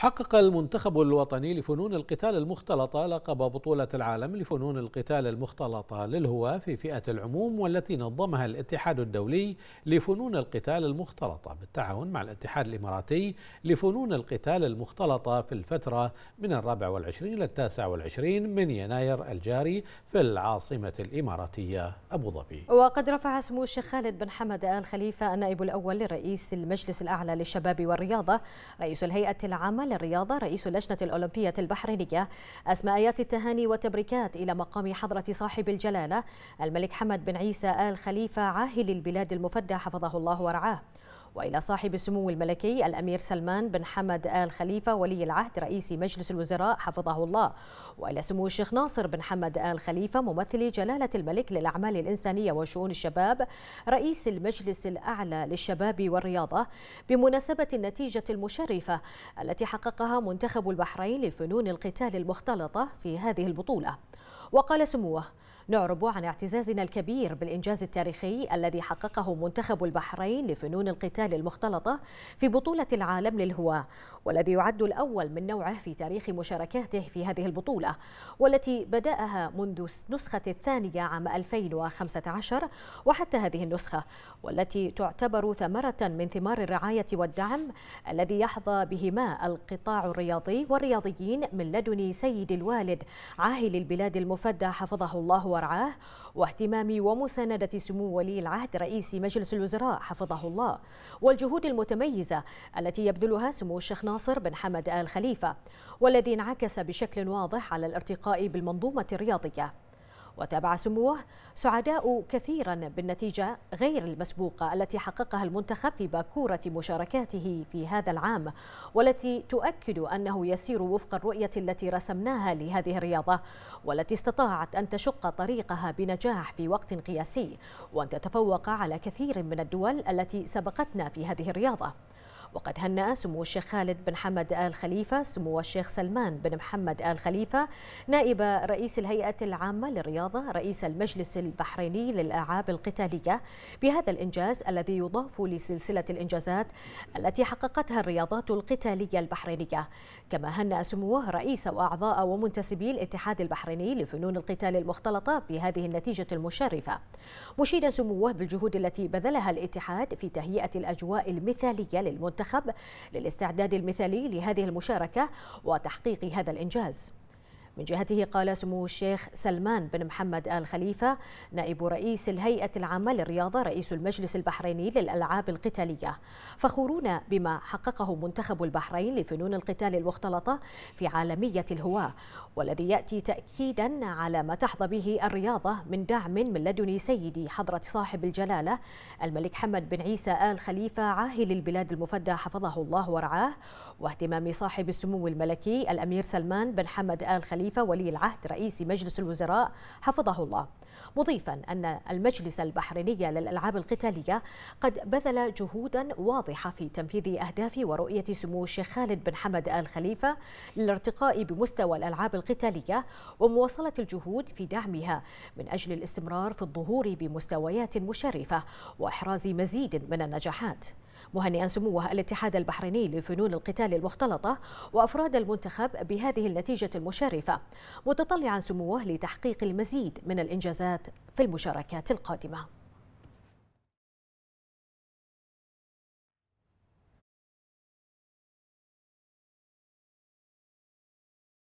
حقق المنتخب الوطني لفنون القتال المختلطة لقب بطولة العالم لفنون القتال المختلطة للهواة في فئة العموم والتي نظمها الاتحاد الدولي لفنون القتال المختلطة بالتعاون مع الاتحاد الإماراتي لفنون القتال المختلطة في الفترة من الرابع والعشرين إلى التاسع والعشرين من يناير الجاري في العاصمة الإماراتية أبو ظبي وقد رفع سمو الشيخ خالد بن حمد آل خليفة النائب الأول لرئيس المجلس الأعلى للشباب والرياضة رئيس الهيئة العامة للرياضة رئيس اللجنة الأولمبية البحرينية أسماءيات آيات التهاني والتبريكات إلى مقام حضرة صاحب الجلالة الملك حمد بن عيسى آل خليفة عاهل البلاد المفدى حفظه الله ورعاه وإلى صاحب السمو الملكي الأمير سلمان بن حمد آل خليفة ولي العهد رئيس مجلس الوزراء حفظه الله وإلى سمو الشيخ ناصر بن حمد آل خليفة ممثل جلالة الملك للأعمال الإنسانية وشؤون الشباب رئيس المجلس الأعلى للشباب والرياضة بمناسبة النتيجة المشرفة التي حققها منتخب البحرين لفنون القتال المختلطة في هذه البطولة وقال سموه نعرب عن اعتزازنا الكبير بالإنجاز التاريخي الذي حققه منتخب البحرين لفنون القتال المختلطة في بطولة العالم للهواة والذي يعد الأول من نوعه في تاريخ مشاركاته في هذه البطولة والتي بدأها منذ النسخة الثانية عام 2015 وحتى هذه النسخة والتي تعتبر ثمرة من ثمار الرعاية والدعم الذي يحظى بهما القطاع الرياضي والرياضيين من لدن سيد الوالد عاهل البلاد المفدى حفظه الله ورعاه واهتمام ومساندة سمو ولي العهد رئيس مجلس الوزراء حفظه الله والجهود المتميزة التي يبذلها سمو الشيخ ناصر بن حمد آل خليفة والذي انعكس بشكل واضح على الارتقاء بالمنظومة الرياضية وتابع سموه سعداء كثيرا بالنتيجة غير المسبوقة التي حققها المنتخب في باكورة مشاركاته في هذا العام والتي تؤكد أنه يسير وفق الرؤية التي رسمناها لهذه الرياضة والتي استطاعت أن تشق طريقها بنجاح في وقت قياسي وأن تتفوق على كثير من الدول التي سبقتنا في هذه الرياضة وقد هنأ سمو الشيخ خالد بن حمد آل خليفة سمو الشيخ سلمان بن محمد آل خليفة نائب رئيس الهيئة العامة للرياضة رئيس المجلس البحريني للألعاب القتالية بهذا الإنجاز الذي يضاف لسلسلة الإنجازات التي حققتها الرياضات القتالية البحرينية كما هنأ سموه رئيس وأعضاء ومنتسبي الاتحاد البحريني لفنون القتال المختلطة بهذه النتيجة المشرفة مشيدا سموه بالجهود التي بذلها الاتحاد في تهيئة الأجواء المثالية للمنتخب المنتخب للاستعداد المثالي لهذه المشاركة وتحقيق هذا الإنجاز من جهته قال سمو الشيخ سلمان بن محمد آل خليفة نائب رئيس الهيئة العامة للرياضة رئيس المجلس البحريني للألعاب القتالية فخورون بما حققه منتخب البحرين لفنون القتال المختلطة في عالمية الهواة والذي يأتي تأكيدا على ما تحظى به الرياضة من دعم من لدن سيدي حضرة صاحب الجلالة الملك حمد بن عيسى آل خليفة عاهل البلاد المفدى حفظه الله ورعاه واهتمام صاحب السمو الملكي الأمير سلمان بن حمد آل خليفة خليفة ولي العهد رئيس مجلس الوزراء حفظه الله مضيفا أن المجلس البحريني للألعاب القتالية قد بذل جهودا واضحة في تنفيذ أهداف ورؤية سمو الشيخ خالد بن حمد آل خليفة للارتقاء بمستوى الألعاب القتالية ومواصلة الجهود في دعمها من أجل الاستمرار في الظهور بمستويات مشرفة وإحراز مزيد من النجاحات مهنئا سموه الاتحاد البحريني لفنون القتال المختلطة وأفراد المنتخب بهذه النتيجة المشرفة متطلعا سموه لتحقيق المزيد من الإنجازات في المشاركات القادمة